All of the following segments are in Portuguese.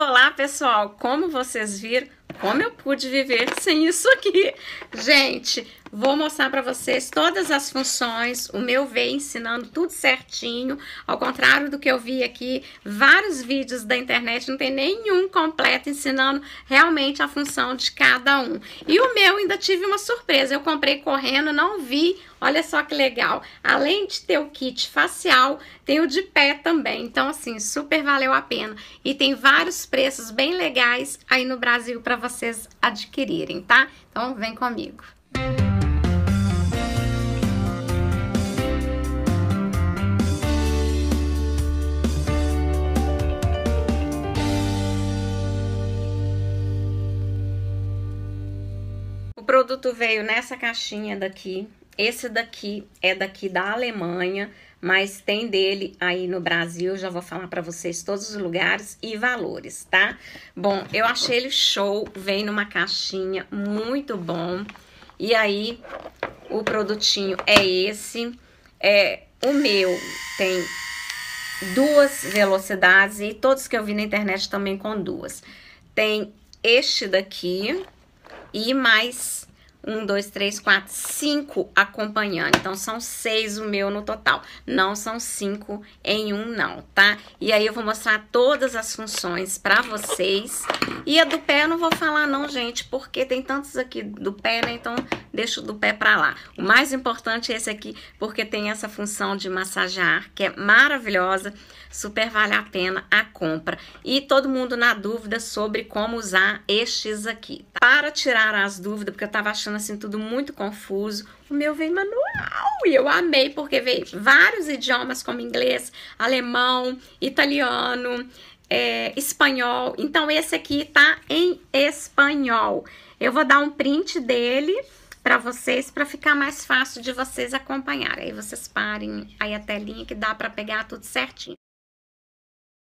Olá, pessoal! Como vocês viram, como eu pude viver sem isso aqui? Gente, vou mostrar para vocês todas as funções, o meu veio ensinando tudo certinho, ao contrário do que eu vi aqui, vários vídeos da internet, não tem nenhum completo ensinando realmente a função de cada um. E o meu ainda tive uma surpresa, eu comprei correndo, não vi, olha só que legal. Além de ter o kit facial, tem o de pé também, então assim, super valeu a pena. E tem vários preços bem legais aí no Brasil para vocês adquirirem, tá? Então vem comigo. O produto veio nessa caixinha daqui. Esse daqui é daqui da Alemanha mas tem dele aí no Brasil, já vou falar para vocês todos os lugares e valores, tá? Bom, eu achei ele show, vem numa caixinha, muito bom. E aí, o produtinho é esse. É, o meu tem duas velocidades e todos que eu vi na internet também com duas. Tem este daqui e mais um, dois, três, quatro, cinco acompanhando. Então, são seis o meu no total. Não são cinco em um, não, tá? E aí, eu vou mostrar todas as funções pra vocês. E a do pé eu não vou falar não, gente, porque tem tantos aqui do pé, né? Então, deixo do pé pra lá. O mais importante é esse aqui, porque tem essa função de massagear, que é maravilhosa. Super vale a pena a compra. E todo mundo na dúvida sobre como usar estes aqui. Tá? Para tirar as dúvidas, porque eu tava achando achando assim tudo muito confuso. O meu veio manual e eu amei porque veio vários idiomas como inglês, alemão, italiano, é, espanhol. Então esse aqui tá em espanhol. Eu vou dar um print dele para vocês para ficar mais fácil de vocês acompanharem. Aí vocês parem aí a telinha que dá para pegar tudo certinho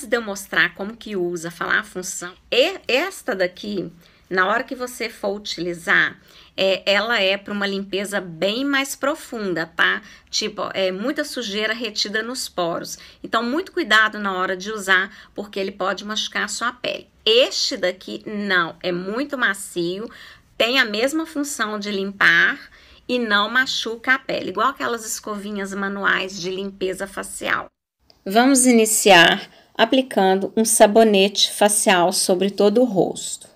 de eu mostrar como que usa, falar a função, e esta daqui, na hora que você for utilizar, é, ela é para uma limpeza bem mais profunda, tá? Tipo, é muita sujeira retida nos poros. Então, muito cuidado na hora de usar, porque ele pode machucar a sua pele. Este daqui, não, é muito macio, tem a mesma função de limpar e não machuca a pele, igual aquelas escovinhas manuais de limpeza facial. Vamos iniciar aplicando um sabonete facial sobre todo o rosto.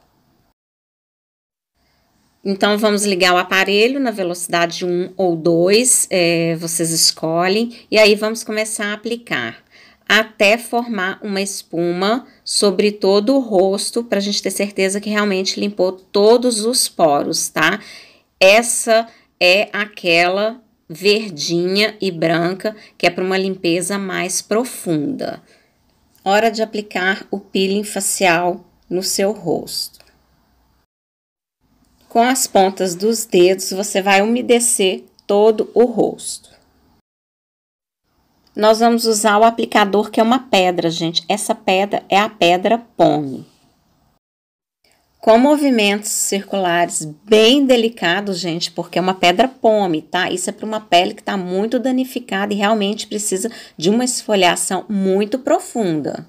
Então, vamos ligar o aparelho na velocidade 1 ou 2, é, vocês escolhem, e aí vamos começar a aplicar até formar uma espuma sobre todo o rosto, para a gente ter certeza que realmente limpou todos os poros, tá? Essa é aquela verdinha e branca, que é para uma limpeza mais profunda. Hora de aplicar o peeling facial no seu rosto. Com as pontas dos dedos, você vai umedecer todo o rosto. Nós vamos usar o aplicador que é uma pedra, gente. Essa pedra é a pedra pome. Com movimentos circulares bem delicados, gente, porque é uma pedra pome, tá? Isso é para uma pele que está muito danificada e realmente precisa de uma esfoliação muito profunda.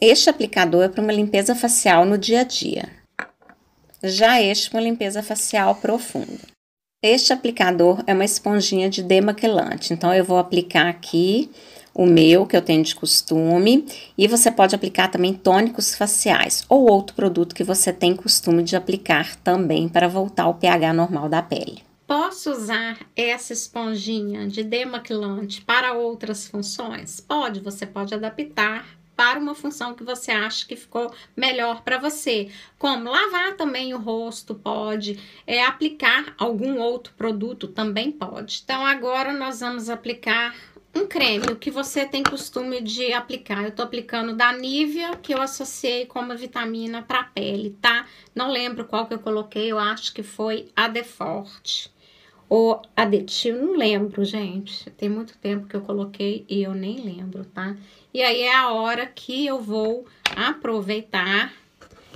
Este aplicador é para uma limpeza facial no dia a dia já este é uma limpeza facial profunda. Este aplicador é uma esponjinha de demaquilante, então eu vou aplicar aqui o meu que eu tenho de costume e você pode aplicar também tônicos faciais ou outro produto que você tem costume de aplicar também para voltar ao pH normal da pele. Posso usar essa esponjinha de demaquilante para outras funções? Pode, você pode adaptar para uma função que você acha que ficou melhor para você, como lavar também o rosto pode, é, aplicar algum outro produto também pode. Então agora nós vamos aplicar um creme, o que você tem costume de aplicar. Eu tô aplicando da Nivea, que eu associei com uma vitamina para pele, tá? Não lembro qual que eu coloquei, eu acho que foi a Deforte ou Adetil, não lembro, gente. Tem muito tempo que eu coloquei e eu nem lembro, tá? E aí é a hora que eu vou aproveitar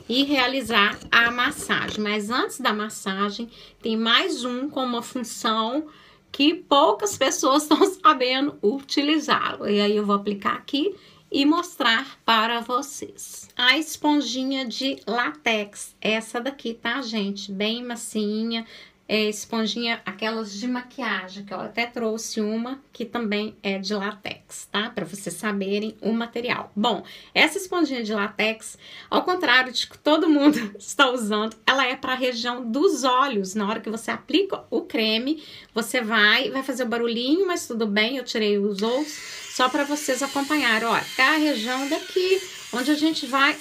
e realizar a massagem. Mas antes da massagem, tem mais um com uma função que poucas pessoas estão sabendo utilizá-lo. E aí eu vou aplicar aqui e mostrar para vocês. A esponjinha de latex, essa daqui, tá, gente? Bem macinha, é, esponjinha, aquelas de maquiagem, que eu até trouxe uma que também é de latex, tá? Para vocês saberem o material. Bom, essa esponjinha de latex, ao contrário de que todo mundo está usando, ela é para a região dos olhos. Na hora que você aplica o creme, você vai, vai fazer o barulhinho, mas tudo bem, eu tirei os outros, só para vocês acompanharem. Ó, é tá a região daqui, onde a gente vai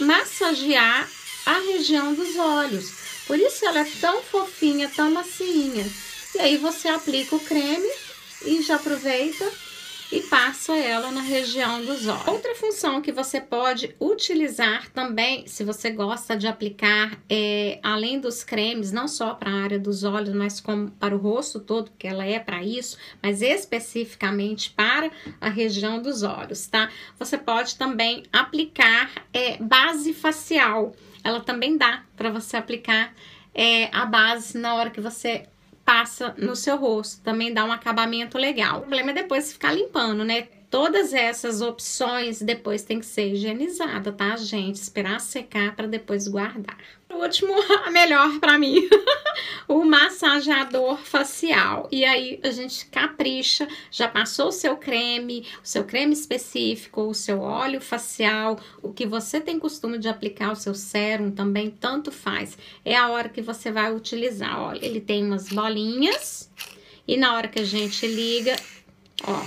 massagear a região dos olhos por isso ela é tão fofinha, tão macinha. E aí você aplica o creme e já aproveita e passa ela na região dos olhos. Outra função que você pode utilizar também, se você gosta de aplicar, é, além dos cremes, não só para a área dos olhos, mas como para o rosto todo, porque ela é para isso, mas especificamente para a região dos olhos, tá? Você pode também aplicar é, base facial ela também dá para você aplicar é, a base na hora que você passa no seu rosto. Também dá um acabamento legal. O problema é depois ficar limpando, né? Todas essas opções depois tem que ser higienizada, tá, gente? Esperar secar para depois guardar. O último, a melhor para mim, o massageador facial. E aí a gente capricha, já passou o seu creme, o seu creme específico, o seu óleo facial, o que você tem costume de aplicar, o seu sérum também, tanto faz. É a hora que você vai utilizar. Olha, ele tem umas bolinhas e na hora que a gente liga, ó,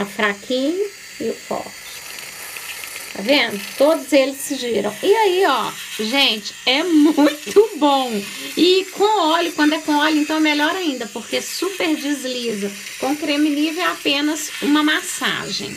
a fraquinho e o forte. Tá vendo? Todos eles se giram. E aí, ó, gente, é muito bom. E com óleo, quando é com óleo, então é melhor ainda, porque super desliza. Com creme livre é apenas uma massagem.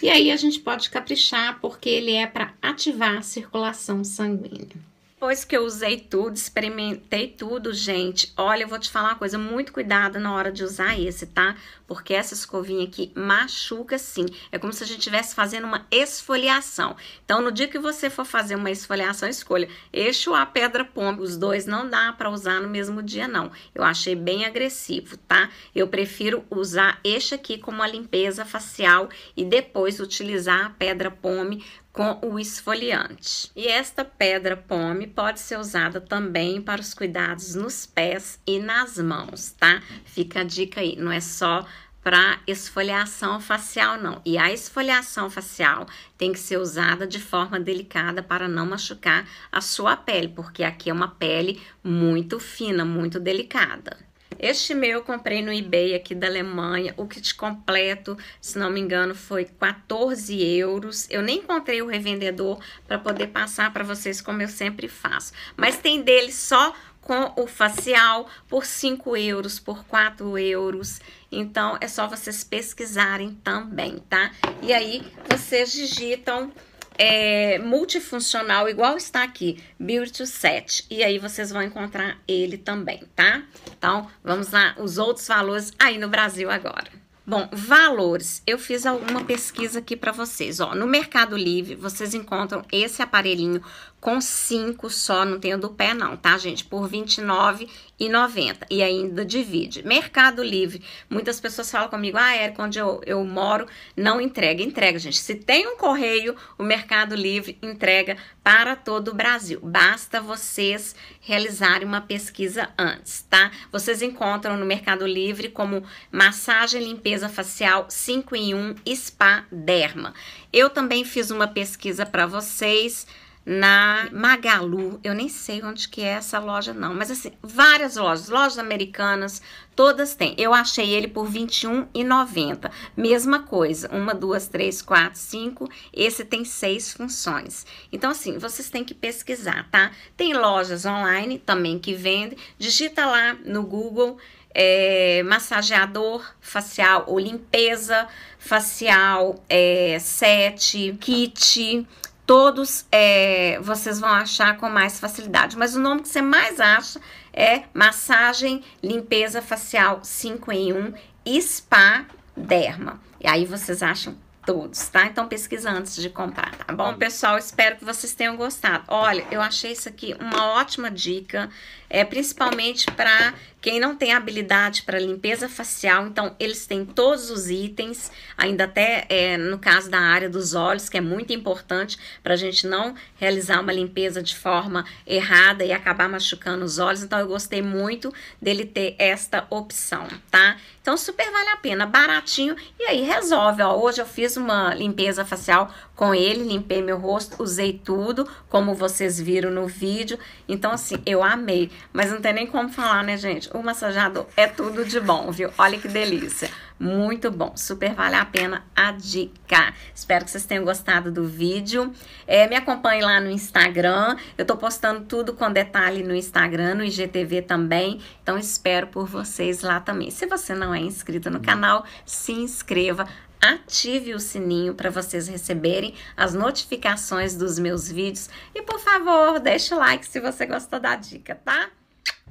E aí a gente pode caprichar, porque ele é para ativar a circulação sanguínea. Depois que eu usei tudo, experimentei tudo, gente, olha, eu vou te falar uma coisa, muito cuidado na hora de usar esse, tá? Porque essa escovinha aqui machuca sim. É como se a gente estivesse fazendo uma esfoliação. Então, no dia que você for fazer uma esfoliação, escolha eixo A, pedra pomba. Os dois não dá para usar no mesmo dia, não. Eu achei bem agressivo, tá? Eu prefiro usar este aqui como a limpeza facial e depois utilizar a pedra pome com o esfoliante. E esta pedra pome pode ser usada também para os cuidados nos pés e nas mãos, tá? Fica a dica aí, não é só para esfoliação facial, não. E a esfoliação facial tem que ser usada de forma delicada para não machucar a sua pele, porque aqui é uma pele muito fina, muito delicada. Este meu eu comprei no eBay aqui da Alemanha. O kit completo, se não me engano, foi 14 euros. Eu nem encontrei o revendedor para poder passar para vocês, como eu sempre faço. Mas tem dele só com o facial por 5 euros, por 4 euros. Então, é só vocês pesquisarem também, tá? E aí, vocês digitam é, multifuncional, igual está aqui, Build to Set. E aí vocês vão encontrar ele também, tá? Então, vamos lá, os outros valores aí no Brasil agora. Bom, valores. Eu fiz alguma pesquisa aqui para vocês. Ó, no Mercado Livre, vocês encontram esse aparelhinho com 5 só, não tenho do pé não, tá, gente? Por R$29,90 e ainda divide. Mercado Livre, muitas pessoas falam comigo, ah, Érica, onde eu, eu moro, não entrega. Entrega, gente. Se tem um correio, o Mercado Livre entrega para todo o Brasil. Basta vocês realizarem uma pesquisa antes, tá? Vocês encontram no Mercado Livre como massagem, limpeza facial 5 em 1 Spa Derma. Eu também fiz uma pesquisa para vocês, na Magalu. Eu nem sei onde que é essa loja não, mas assim, várias lojas, lojas americanas, todas têm. Eu achei ele por 21,90. Mesma coisa, uma, duas, três, quatro, cinco, esse tem seis funções. Então assim, vocês têm que pesquisar, tá? Tem lojas online também que vendem, digita lá no Google... É, massageador facial ou limpeza facial é, set, kit, todos é, vocês vão achar com mais facilidade. Mas o nome que você mais acha é massagem, limpeza facial 5 em 1, spa derma. E aí vocês acham todos, tá? Então pesquisa antes de comprar, tá bom? pessoal, espero que vocês tenham gostado. Olha, eu achei isso aqui uma ótima dica, é principalmente para quem não tem habilidade para limpeza facial, então eles têm todos os itens, ainda até é, no caso da área dos olhos, que é muito importante para a gente não realizar uma limpeza de forma errada e acabar machucando os olhos. Então eu gostei muito dele ter esta opção, tá? Então super vale a pena, baratinho e aí resolve. Ó, hoje eu fiz uma limpeza facial com ele, limpei meu rosto, usei tudo, como vocês viram no vídeo. Então, assim, eu amei. Mas não tem nem como falar, né, gente? O massageador é tudo de bom, viu? Olha que delícia. Muito bom, super vale a pena a dica. Espero que vocês tenham gostado do vídeo. É, me acompanhe lá no Instagram. Eu tô postando tudo com detalhe no Instagram, no IGTV também. Então espero por vocês lá também. Se você não é inscrito no uhum. canal, se inscreva, ative o sininho para vocês receberem as notificações dos meus vídeos. E por favor, deixe o like se você gostou da dica, tá?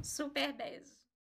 Super beijo!